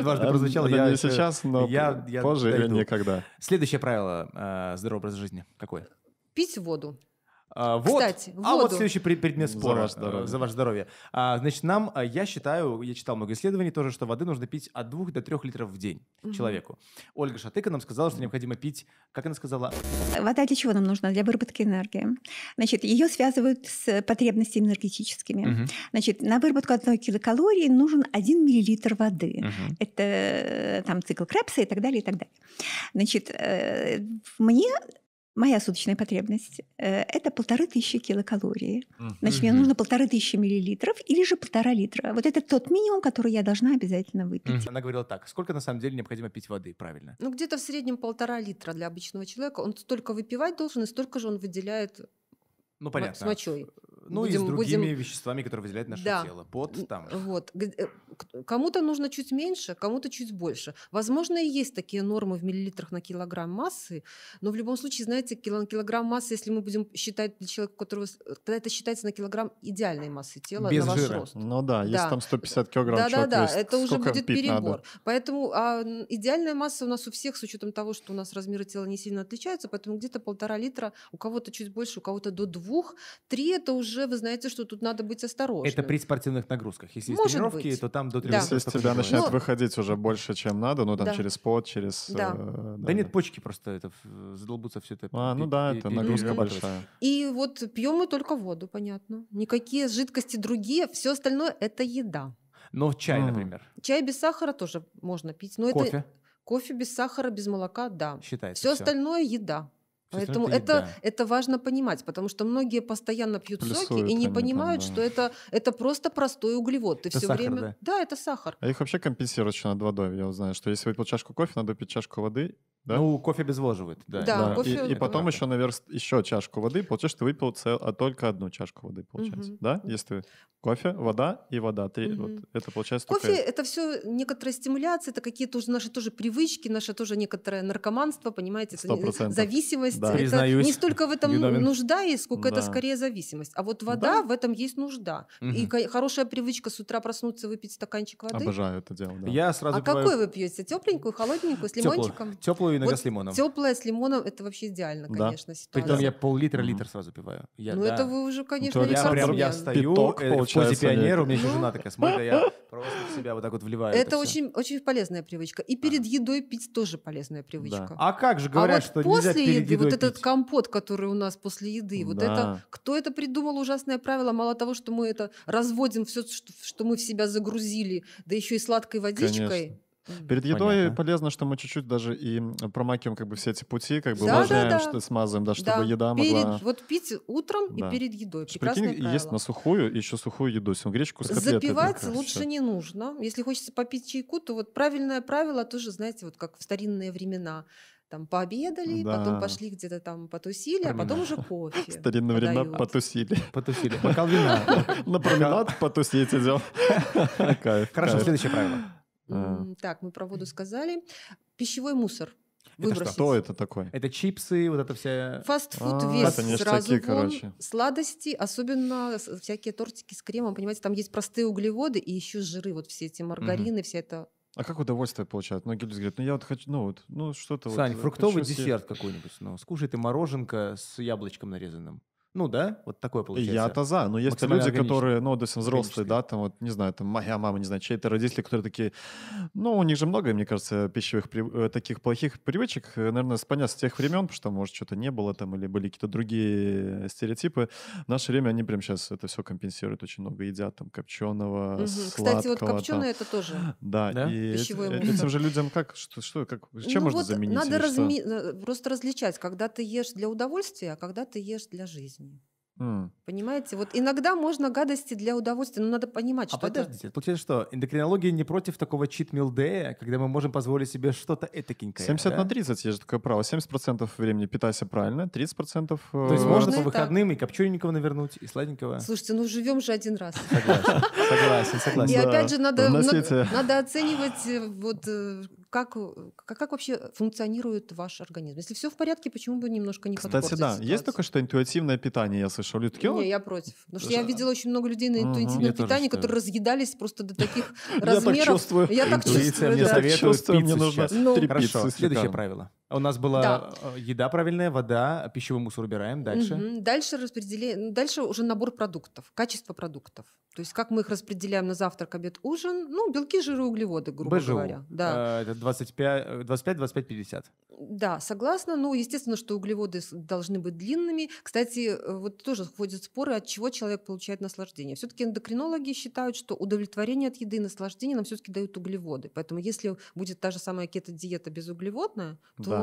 Дважды прозвучало. Я сейчас, но позже или никогда. Следующее правило э, здорового образа жизни какое? Пить воду. А, вот. Кстати, воду. А вот следующий предмет спора за ваше, э, за ваше здоровье. А, значит, нам, э, я считаю, я читал много исследований тоже, что воды нужно пить от 2 до 3 литров в день угу. человеку. Ольга Шатыка нам сказала, что необходимо пить, как она сказала? Вода для чего нам нужна? Для выработки энергии. Значит, ее связывают с потребностями энергетическими. Угу. Значит, на выработку одной килокалории нужен 1 миллилитр воды. Угу. Это э, там цикл Крепса и так далее, и так далее. Значит, мне моя суточная потребность, э, это полторы тысячи килокалорий. Значит, мне нужно полторы тысячи миллилитров или же полтора литра. Вот это тот минимум, который я должна обязательно выпить. Она говорила так, сколько на самом деле необходимо пить воды, правильно? Ну, где-то в среднем полтора литра для обычного человека. Он столько выпивать должен, и столько же он выделяет ну, понятно. С мочой. Ну будем, и с другими будем... веществами, которые выделяет наше да. тело. Пот там. Вот. Э, кому-то нужно чуть меньше, кому-то чуть больше. Возможно, и есть такие нормы в миллилитрах на килограмм массы, но в любом случае, знаете, килограмм массы, если мы будем считать для человека, которого... Тогда это считается на килограмм идеальной массы тела Без на ваш жира. рост. Ну да, да. если там 150 килограмм да, человек Да-да-да, это уже будет перебор. Надо? Поэтому а, идеальная масса у нас у всех, с учетом того, что у нас размеры тела не сильно отличаются, поэтому где-то полтора литра, у кого-то чуть больше, у кого-то до двух. Три – это уже же вы знаете, что тут надо быть осторожным. Это при спортивных нагрузках. Если Может тренировки, быть. то там до 30 да. Если тебя начинает ну, выходить уже больше, чем надо, ну там да. через пот, через... Э, да. Э, да, да нет, почки просто это э, задолбутся все это. А, ну да, это нагрузка большая. И вот пьем мы только воду, понятно. Никакие жидкости другие, все остальное это еда. Но чай, например. Чай без сахара тоже можно пить. кофе? Кофе без сахара, без молока, да. Считается. Все, все. остальное еда. Поэтому это, это, да. это важно понимать, потому что многие постоянно пьют Плюсуют соки и не понимают, там, да. что это, это просто простой углевод. Ты это все сахар, время. Да? да, это сахар. А их вообще компенсируют еще над водой. Я узнаю, что если выпил чашку кофе, надо пить чашку воды да? Ну, кофе обезвоживает, да. Да, да. кофе... И, и потом еще, наверх еще чашку воды. Получается, ты выпил цел... а только одну чашку воды, получается, угу. да? Если кофе, вода и вода. Три, угу. вот, это получается Кофе только... — это все некоторая стимуляция, это какие-то уже наши тоже привычки, наше тоже некоторое наркоманство, понимаете? 100%. Это зависимость. Да. Это Признаюсь, не столько в этом виновен. нужда есть, сколько да. это скорее зависимость. А вот ну вода, да. в этом есть нужда. Угу. И хорошая привычка с утра проснуться, выпить стаканчик воды. Обожаю это дело, да. Я сразу а говорю... какой вы пьете? Тепленькую, холодненькую, с лимончиком? Теплую делаю иногда вот с лимоном. Теплая с лимоном это вообще идеально, да. конечно, ситуация. Притом я пол-литра, литр сразу пиваю. Я, ну, да. это вы уже, конечно, не Я прям я встаю Питок, э, в позе пионера, у меня еще жена такая смотрит, я просто в себя вот так вот вливаю. Это, очень, очень полезная привычка. И а. перед едой пить тоже полезная привычка. А как же а говорят, что после еды, вот этот компот, который у нас после еды, вот это кто это придумал ужасное правило? Мало того, что мы это разводим все, что, что мы в себя загрузили, да еще и сладкой водичкой. Конечно. Перед едой Понятно. полезно, что мы чуть-чуть даже и промакиваем как бы все эти пути, как бы да, увлажняем, да, да. Что, смазываем, да, чтобы да. еда могла... Перед, вот пить утром да. и перед едой. Прекрасное Прикинь, правило. есть на сухую и еще сухую еду, если гречку с котлетой. Запивать это, лучше не нужно. Если хочется попить чайку, то вот правильное правило тоже, знаете, вот как в старинные времена там пообедали, да. потом пошли где-то там потусили, Променад. а потом уже *laughs* кофе. Старинные времена потусили. Потусили. Бокал вина. *laughs* На променад потусить идем. *laughs* Хорошо, следующее правило. Э. Так, мы про воду сказали. Пищевой мусор. Выбросить. Это что? это такое? Это чипсы, вот это вся... Фастфуд, а, вес это сразу такие, вон, короче. сладости, особенно всякие тортики с кремом, понимаете, там есть простые углеводы и еще жиры, вот все эти маргарины, угу. вся эта а как удовольствие получают? Многие люди говорят, ну я вот хочу, ну вот, ну что-то... Сань, вот, э, фруктовый десерт себе. какой-нибудь, ну, скушай ты мороженка с яблочком нарезанным. Ну да, вот такое получается. Я-то за, но есть люди, которые, ну, допустим, взрослые, да, там вот, не знаю, там моя мама, не знаю, чей-то родители, которые такие, ну, у них же много, мне кажется, пищевых, э, таких плохих привычек, э, наверное, понятно, с тех времен, потому что, может, что-то не было там, или были какие-то другие э, стереотипы. В наше время они прям сейчас это все компенсируют, очень много едят, там, копченого, угу. сладкого. Кстати, вот копченое там. это тоже. Да, да? и Пищевое этим же людям как, что, что как, чем ну, можно вот заменить? Надо разми... просто различать, когда ты ешь для удовольствия, а когда ты ешь для жизни жизни. Mm. Понимаете, вот иногда можно гадости для удовольствия, но надо понимать, а что. подождите, это... получается, что эндокринология не против такого чит милдея, когда мы можем позволить себе что-то этакенькое. 70 да? на 30 есть такое право. 70% времени питайся правильно, 30%. Э, То есть можно по выходным так. и копчененького навернуть, и сладенького. Слушайте, ну живем же один раз. Согласен, согласен, согласен. И опять же, надо оценивать э, вот э, Э, как, как вообще функционирует ваш организм? Если все в порядке, почему бы немножко не Кстати, подпортить да. Ситуацию? Есть такое, что интуитивное питание, я слышал. Люди такие, я против. Потому что я а видела очень много людей на интуитивном питании, которые разъедались просто до *laughs* таких размеров. Я так чувствую. Я так чувствую, мне советую мне нужно следующее правило. А у нас была да. Э, еда правильная, вода, пищевой мусор убираем. Дальше? Угу. Дальше распределение, ну, дальше уже набор продуктов, качество продуктов. То есть как мы их распределяем на завтрак, обед, ужин. Ну, белки, жиры, углеводы, грубо БЖУ. говоря. Да. Э, это 25, 25, 25, 50. Да, согласна. Ну, естественно, что углеводы должны быть длинными. Кстати, э, вот тоже ходят споры, от чего человек получает наслаждение. Все-таки эндокринологи считают, что удовлетворение от еды и наслаждение нам все-таки дают углеводы. Поэтому если будет та же самая кето-диета безуглеводная, то да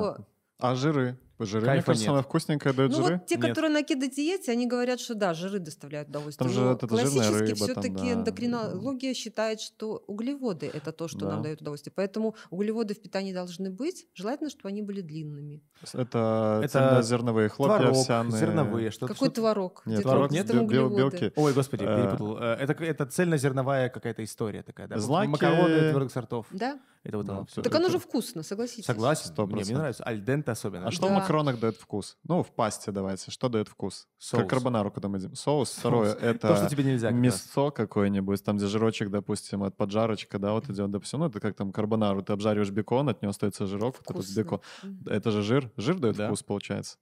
а жиры? Типа жиры, Кайфа мне кажется, нет. вкусненькая дает ну, жиры. вот те, нет. которые на кедо-диете, они говорят, что да, жиры доставляют удовольствие. Там же это классически рыба, все-таки там, да. эндокринология считает, что углеводы — это то, что да. нам дает удовольствие. Поэтому углеводы в питании должны быть. Желательно, чтобы они были длинными. Это, это зерновые хлопья творог, овсяные. зерновые. Что-то, Какой что творог? Нет, творог нет, бел, белки. Ой, господи, э. перепутал. Э, это, это цельнозерновая какая-то история такая. Да? Злаки... Макароны твердых сортов. Да. Это вот ну, оно все. Так оно же вкусно, согласитесь. Согласен, мне, мне нравится. Альдента особенно. А что да макаронах дает вкус? Ну, в пасте давайте. Что дает вкус? Соус. Как карбонару, когда мы едим. Соус. Соус. Второе — это То, что тебе нельзя, как мясо какое-нибудь, там, где жирочек, допустим, от поджарочка, да, вот идет, допустим, ну, это как там карбонару. Ты обжариваешь бекон, от него остается жирок, Вкусно. вот этот бекон. Это же жир. Жир дает да. вкус, получается.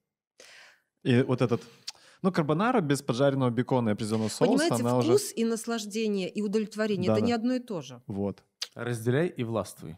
И вот этот ну, карбонара без поджаренного бекона и определенного соуса, Понимаете, она вкус уже... и наслаждение, и удовлетворение да, — это да. не одно и то же. Вот. Разделяй и властвуй.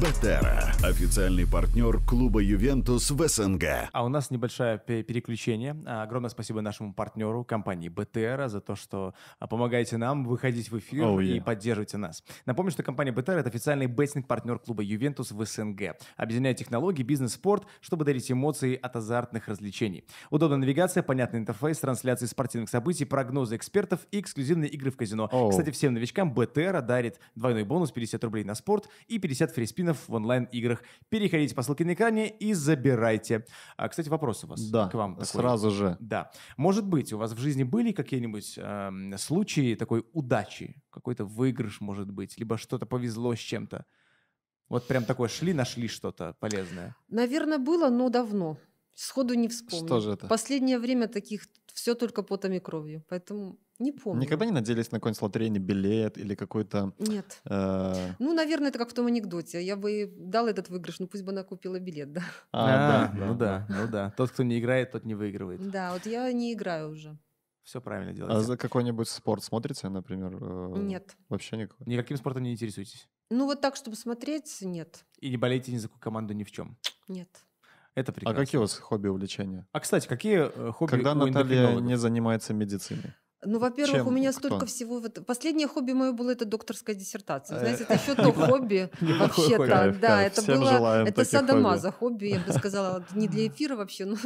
Бетера. Официальный партнер клуба «Ювентус» в СНГ. А у нас небольшое переключение. А, огромное спасибо нашему партнеру, компании «Бетера», за то, что а, помогаете нам выходить в эфир oh, yeah. и поддерживаете нас. Напомню, что компания «Бетера» — это официальный беттинг-партнер клуба «Ювентус» в СНГ. Объединяет технологии, бизнес, спорт, чтобы дарить эмоции от азартных развлечений. Удобная навигация, понятный интерфейс, трансляции спортивных событий, прогнозы экспертов и эксклюзивные игры в казино. Oh. Кстати, всем новичкам «Бетера» дарит двойной бонус 50 рублей на спорт и 50 фриспин магазинов, в онлайн-играх. Переходите по ссылке на экране и забирайте. А, кстати, вопрос у вас да, к вам. Такой. сразу же. Да. Может быть, у вас в жизни были какие-нибудь э, случаи такой удачи? Какой-то выигрыш, может быть, либо что-то повезло с чем-то? Вот прям такое шли, нашли что-то полезное. Наверное, было, но давно. Сходу не вспомню. Что же это? Последнее время таких все только потом и кровью. Поэтому не помню. Никогда не надеялись на какой-нибудь лотерейный билет или какой-то... Нет. Э... Ну, наверное, это как в том анекдоте. Я бы дал этот выигрыш, ну пусть бы она купила билет, да. А, а да, да, ну да, ну да. Тот, кто не играет, тот не выигрывает. Да, вот я не играю уже. Все правильно а делаете. А за какой-нибудь спорт смотрите, например? Э... Нет. Вообще никакой? Никаким спортом не интересуетесь? Ну, вот так, чтобы смотреть, нет. И не болеете ни за какую команду ни в чем? Нет. Это а прекрасно. А какие у вас хобби, увлечения? А, кстати, какие э, хобби Когда Наталья не занимается медициной? Ну, во-первых, Чем? у меня столько Кто? всего. Последнее хобби мое было это докторская диссертация. Знаете, это еще э, *laughs* то хобби *laughs* вообще-то. Да, это было это садомаза хобби, я бы сказала, не для *laughs* эфира вообще, но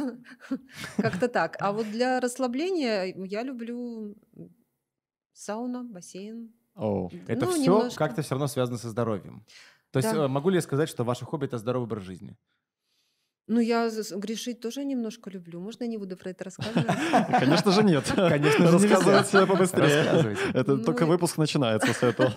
как-то так. А вот для расслабления я люблю сауна, бассейн. О, это ну, все как-то все равно связано со здоровьем. То есть э, могу ли я сказать, что ваше хобби это здоровый образ жизни? Ну, я грешить тоже немножко люблю. Можно я не буду про это рассказывать? *laughs* Конечно же нет. *laughs* Конечно же рассказывать Рассказывайте побыстрее. *laughs* Это только ну, выпуск начинается с этого.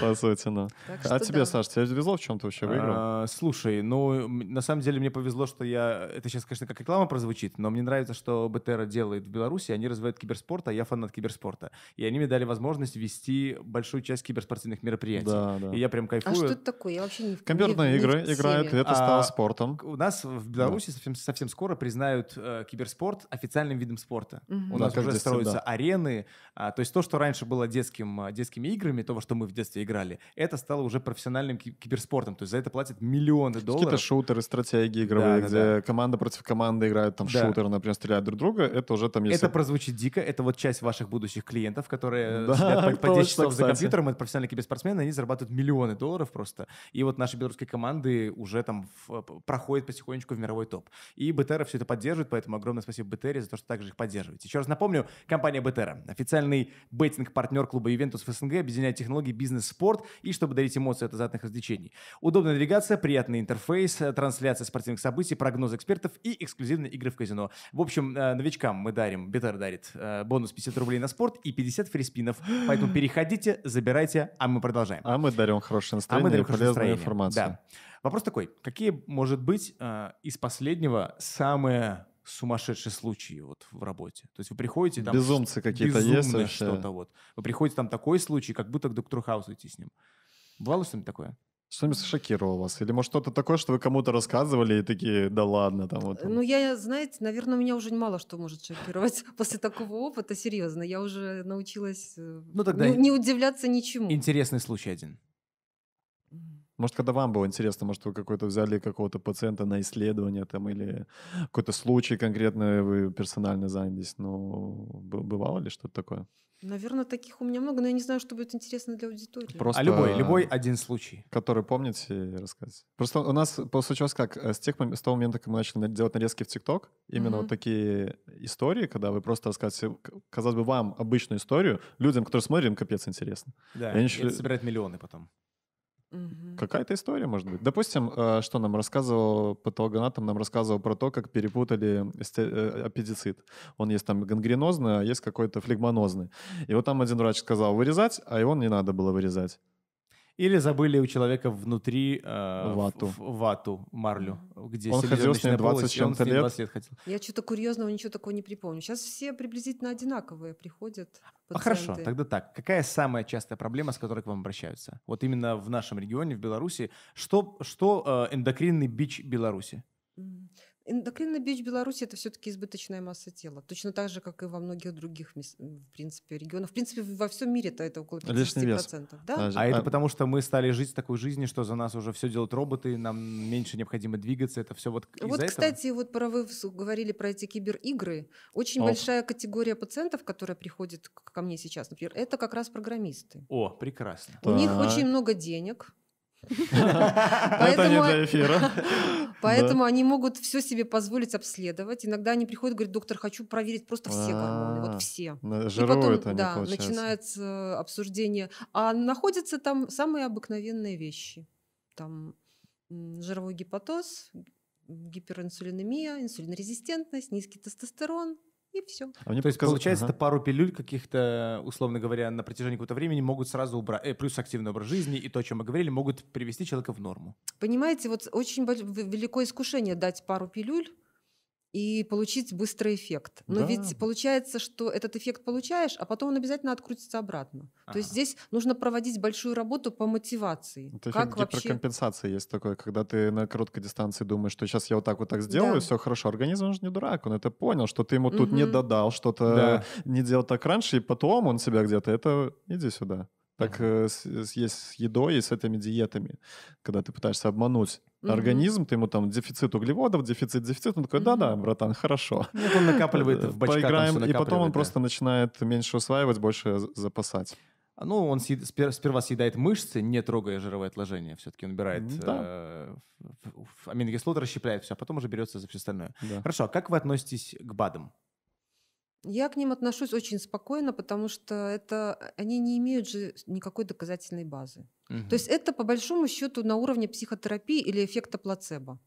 По сути, ну. А тебе, Саш, тебе повезло в чем-то вообще выиграл? А, слушай, ну, на самом деле мне повезло, что я... Это сейчас, конечно, как реклама прозвучит, но мне нравится, что БТР делает в Беларуси. Они развивают киберспорт, а я фанат киберспорта. И они мне дали возможность вести большую часть киберспортивных мероприятий. И я прям а кайфую. А что это такое? Я вообще не в Компьютерные игры играют, это стало а, спортом нас в Беларуси да. совсем, совсем скоро признают э, киберспорт официальным видом спорта. Угу. У да, нас уже строятся да. арены. А, то есть то, что раньше было детским, э, детскими играми, то, во что мы в детстве играли, это стало уже профессиональным киберспортом. То есть за это платят миллионы долларов. Какие-то шутеры, стратегии игровые, да, да, где да. команда против команды играет, там да. шутеры, например, стреляют друг друга, это уже там есть... Это прозвучит дико, это вот часть ваших будущих клиентов, которые э, да, сидят по, 10 часов за компьютером, это профессиональные киберспортсмены, они зарабатывают миллионы долларов просто. И вот наши белорусские команды уже там в, э, проходят потихонечку в мировой топ. И Бетера все это поддерживает, поэтому огромное спасибо Бетере за то, что также их поддерживаете. Еще раз напомню, компания Бетера, официальный беттинг-партнер клуба Ювентус в СНГ, объединяет технологии, бизнес, спорт и чтобы дарить эмоции от азартных развлечений. Удобная навигация, приятный интерфейс, э, трансляция спортивных событий, прогнозы экспертов и эксклюзивные игры в казино. В общем, э, новичкам мы дарим, Бетер дарит э, бонус 50 рублей на спорт и 50 фриспинов. Поэтому *gasps* переходите, забирайте, а мы продолжаем. А мы дарим хорошее настроение а мы дарим и полезную настроение. информацию. Да. Вопрос такой, какие, может быть, э, из последнего самые сумасшедшие случаи вот в работе. То есть вы приходите там... Безумцы какие-то есть что-то вот. Вы приходите там такой случай, как будто к доктору Хаусу идти с ним. Бывало что-нибудь такое? Что-нибудь шокировало вас? Или, может, что-то такое, что вы кому-то рассказывали и такие, да ладно, там вот... Ну, я, знаете, наверное, меня уже мало что может шокировать *laughs* после такого опыта, серьезно. Я уже научилась э, ну, тогда не удивляться ничему. Интересный случай один. Может, когда вам было интересно, может, вы какой-то взяли какого-то пациента на исследование там или какой-то случай конкретно вы персонально занялись, но бывало ли что-то такое? Наверное, таких у меня много, но я не знаю, что будет интересно для аудитории. А просто... А любой, любой один случай. Который помните рассказать. Просто у нас случилось как, э, с, тех, с того момента, как мы начали делать нарезки в ТикТок, именно mm-hmm. вот такие истории, когда вы просто рассказываете, казалось бы, вам обычную историю, людям, которые смотрят, им капец интересно. Да, и они начали... собирают миллионы потом. Угу. Какая-то история, может быть. Допустим, э, что нам рассказывал патологоанатом, нам рассказывал про то, как перепутали э, аппендицит. Он есть там гангренозный, а есть какой-то флегмонозный. И вот там один врач сказал вырезать, а его не надо было вырезать. Или забыли у человека внутри э, вату. В, в, вату, марлю, где он ходил с ней 20 с чем-то лет. 20 лет хотел. Я что-то курьезного, ничего такого не припомню. Сейчас все приблизительно одинаковые приходят. Пациенты. А хорошо, тогда так. Какая самая частая проблема, с которой к вам обращаются? Вот именно в нашем регионе, в Беларуси. Что, что э, эндокринный бич Беларуси? Эндокринная ну, бич в Беларуси это все-таки избыточная масса тела. Точно так же, как и во многих других, в принципе, регионах. В принципе, во всем мире это, это около 50%. Лишний вес. Да? А, а это а потому, что мы стали жить такой жизнью, что за нас уже все делают роботы, нам меньше необходимо двигаться. Это все вот Вот, кстати, этого? вот про вы говорили про эти киберигры. Очень Оф. большая категория пациентов, которая приходит ко мне сейчас, например, это как раз программисты. О, прекрасно. У так. них очень много денег *laughs* Это не для эфира. *laughs* Поэтому они могут все себе позволить обследовать. Иногда они приходят и говорят, доктор, хочу проверить просто все а, гормоны, вот все. Ну, Жировые это Да, начинается обсуждение. А находятся там самые обыкновенные вещи. Там жировой гепатоз, гиперинсулинемия, инсулинорезистентность, низкий тестостерон, и все. А мне То есть, получается, ага. это пару пилюль каких-то, условно говоря, на протяжении какого-то времени могут сразу убрать. Э, плюс активный образ жизни и то, о чем мы говорили, могут привести человека в норму. Понимаете, вот очень великое искушение дать пару пилюль, и получить быстрый эффект. Но да. ведь получается, что этот эффект получаешь, а потом он обязательно открутится обратно. А-а-а. То есть здесь нужно проводить большую работу по мотивации. Это как эффект вообще... гиперкомпенсации есть такой, когда ты на короткой дистанции думаешь, что сейчас я вот так вот так сделаю, да. все хорошо. Организм же не дурак, он это понял, что ты ему тут угу. не додал, что-то да. не делал так раньше, и потом он себя где-то это иди сюда. Так uh-huh. есть с едой и с этими диетами, когда ты пытаешься обмануть организм, ты ему там дефицит углеводов, дефицит, дефицит, он такой, да-да, братан, хорошо. Нет, он накапливает в бачках, Поиграем, и потом он просто начинает меньше усваивать, больше запасать. Ну, он съед, сперва съедает мышцы, не трогая жировое отложение. Все-таки он убирает э, да. э, аминокислоты, расщепляет все, а потом уже берется за все остальное. Да. Хорошо, а как вы относитесь к БАДам? Я к ним отношусь очень спокойно, потому что это они не имеют же никакой доказательной базы. Угу. То есть это по большому счету на уровне психотерапии или эффекта плацебо.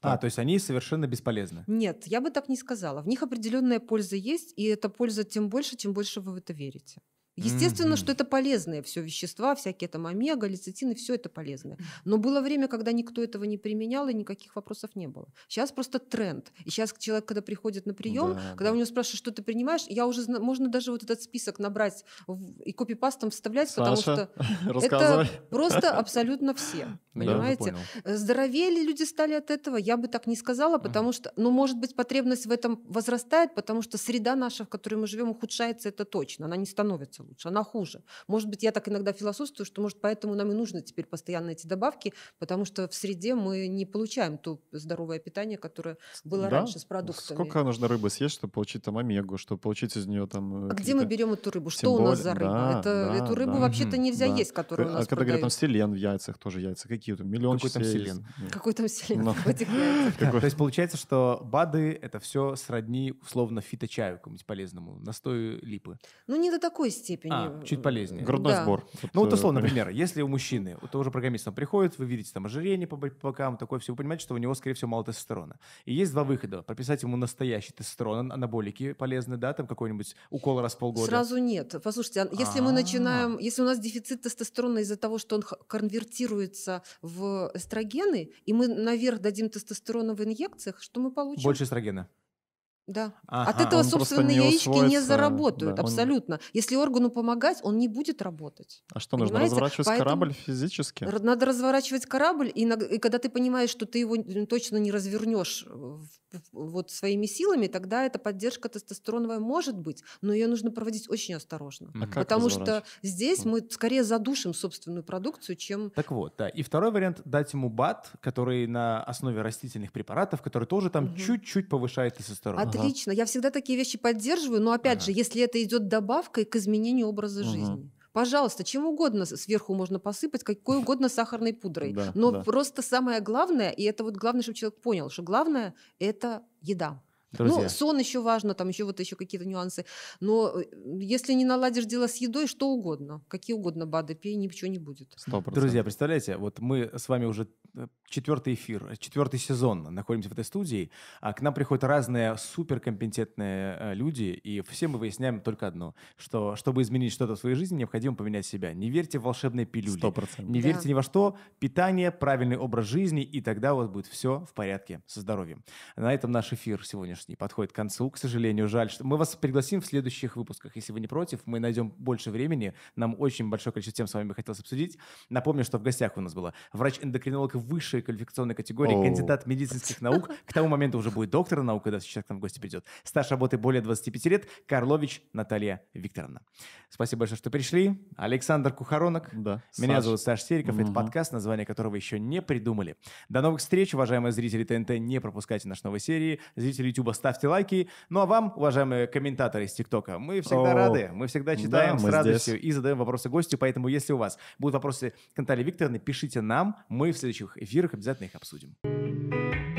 А, то есть они совершенно бесполезны? Нет, я бы так не сказала. В них определенная польза есть, и эта польза тем больше, чем больше вы в это верите. Естественно, mm-hmm. что это полезные все вещества, всякие там омега, лецитины, все это полезное. Но было время, когда никто этого не применял, и никаких вопросов не было. Сейчас просто тренд. И сейчас человек, когда приходит на прием, да, когда да. у него спрашивают, что ты принимаешь, я уже зна- можно даже вот этот список набрать в- и копипастом вставлять, Саша, потому что *laughs* это просто абсолютно все. *laughs* Понимаете? Да, Здоровее ли люди стали от этого? Я бы так не сказала, потому что, ну, может быть, потребность в этом возрастает, потому что среда наша, в которой мы живем, ухудшается, это точно. Она не становится лучше, она хуже. Может быть, я так иногда философствую, что, может, поэтому нам и нужно теперь постоянно эти добавки, потому что в среде мы не получаем то здоровое питание, которое было да? раньше с продуктами. Сколько нужно рыбы съесть, чтобы получить там омегу, чтобы получить из нее там... Э, а где мы берем эту рыбу? Что более... у нас за рыба? Да, Это, да, эту рыбу да. вообще-то нельзя да. есть, которую у а нас когда продают. говорят, там селен в яйцах тоже яйца, какие-то миллион Какой там селен? Есть. Ну. Какой там селен Но... в этих яйцах? То есть получается, что БАДы — это все сродни условно фиточаю, какому-нибудь полезному, настою липы. Ну, не до такой степени степени. А, чуть полезнее. Грудной да. сбор. ну вот э, условно, например, если у мужчины, у того же программиста приходит, вы видите там ожирение по бокам, такое все, вы понимаете, что у него, скорее всего, мало тестостерона. И есть два выхода. Прописать ему настоящий тестостерон, анаболики полезны, да, там какой-нибудь укол раз в полгода. Сразу нет. Послушайте, а если мы а. начинаем, если у нас дефицит тестостерона из-за того, что он конвертируется в эстрогены, и мы наверх дадим тестостерона в инъекциях, что мы получим? Больше эстрогена. Да. Ага, От этого, собственно, не яички усвоится, не заработают да, абсолютно. Он... Если органу помогать, он не будет работать. А что понимаете? нужно разворачивать Поэтому корабль физически? Надо разворачивать корабль, и, и когда ты понимаешь, что ты его точно не развернешь э, вот своими силами, тогда эта поддержка тестостероновая может быть, но ее нужно проводить очень осторожно, а потому что здесь мы скорее задушим собственную продукцию, чем. Так вот, да. И второй вариант дать ему бат, который на основе растительных препаратов, который тоже там угу. чуть-чуть повышает тестостерон. А Отлично. Ага. Я всегда такие вещи поддерживаю, но опять ага. же, если это идет добавкой к изменению образа угу. жизни. Пожалуйста, чем угодно сверху можно посыпать, какой угодно сахарной пудрой. Да, но да. просто самое главное, и это вот главное, чтобы человек понял, что главное это еда. Ну, Друзья. Ну, сон еще важно, там еще вот еще какие-то нюансы. Но э, если не наладишь дело с едой, что угодно, какие угодно БАДы пей, ничего не будет. 100%. Друзья, представляете, вот мы с вами уже э, четвертый эфир, четвертый сезон находимся в этой студии, а к нам приходят разные суперкомпетентные э, люди, и все мы выясняем только одно, что чтобы изменить что-то в своей жизни, необходимо поменять себя. Не верьте в волшебные пилюли. 100%. Не да. верьте ни во что. Питание, правильный образ жизни, и тогда у вас будет все в порядке со здоровьем. На этом наш эфир сегодня сегодняшний подходит к концу. К сожалению, жаль, что мы вас пригласим в следующих выпусках. Если вы не против, мы найдем больше времени. Нам очень большое количество тем с вами хотелось обсудить. Напомню, что в гостях у нас была врач-эндокринолог высшей квалификационной категории, oh. кандидат медицинских наук. К тому моменту уже будет доктор наук, когда сейчас к нам в гости придет. Стаж работы более 25 лет. Карлович Наталья Викторовна. Спасибо большое, что пришли. Александр Кухаронок. Да, Меня Саш. зовут Саш Сериков. Угу. Это подкаст, название которого еще не придумали. До новых встреч, уважаемые зрители ТНТ. Не пропускайте наши новые серии. Зрители YouTube Ютуба, ставьте лайки. Ну а вам, уважаемые комментаторы из ТикТока, мы всегда О, рады, мы всегда читаем да, мы с радостью здесь. и задаем вопросы гостю, поэтому если у вас будут вопросы к Наталье Викторовне, пишите нам, мы в следующих эфирах обязательно их обсудим.